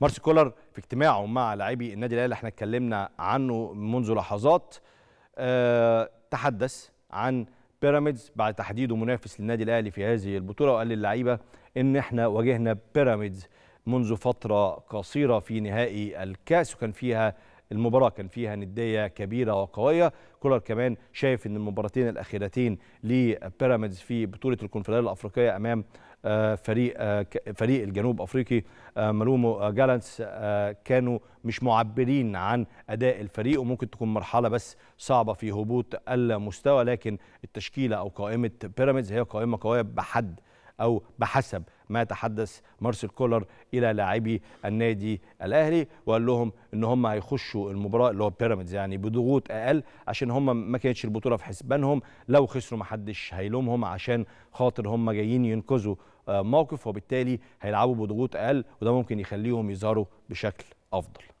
مارسي كولر في اجتماعه مع لاعبي النادي الاهلي احنا اتكلمنا عنه منذ لحظات أه تحدث عن بيراميدز بعد تحديده منافس للنادي الاهلي في هذه البطوله وقال للعيبه ان احنا واجهنا بيراميدز منذ فتره قصيره في نهائي الكاس وكان فيها المباراه كان فيها نديه كبيره وقويه كولر كمان شايف ان المباراتين الاخيرتين لبيراميدز في بطوله الكونفدراليه الافريقيه امام آه، فريق آه، فريق الجنوب افريقي آه، ملومو جالانس كانوا مش معبرين عن اداء الفريق وممكن تكون مرحله بس صعبه في هبوط المستوى لكن التشكيله او قائمه بيراميدز هي قائمه قويه بحد أو بحسب ما تحدث مارسيل كولر إلى لاعبي النادي الأهلي وقال لهم إن هم هيخشوا المباراة اللي هو بيراميدز يعني بضغوط أقل عشان هم ما كانتش البطولة في حسبانهم لو خسروا محدش هيلومهم عشان خاطر هم جايين ينقذوا آه، موقف وبالتالي هيلعبوا بضغوط أقل وده ممكن يخليهم يظهروا بشكل أفضل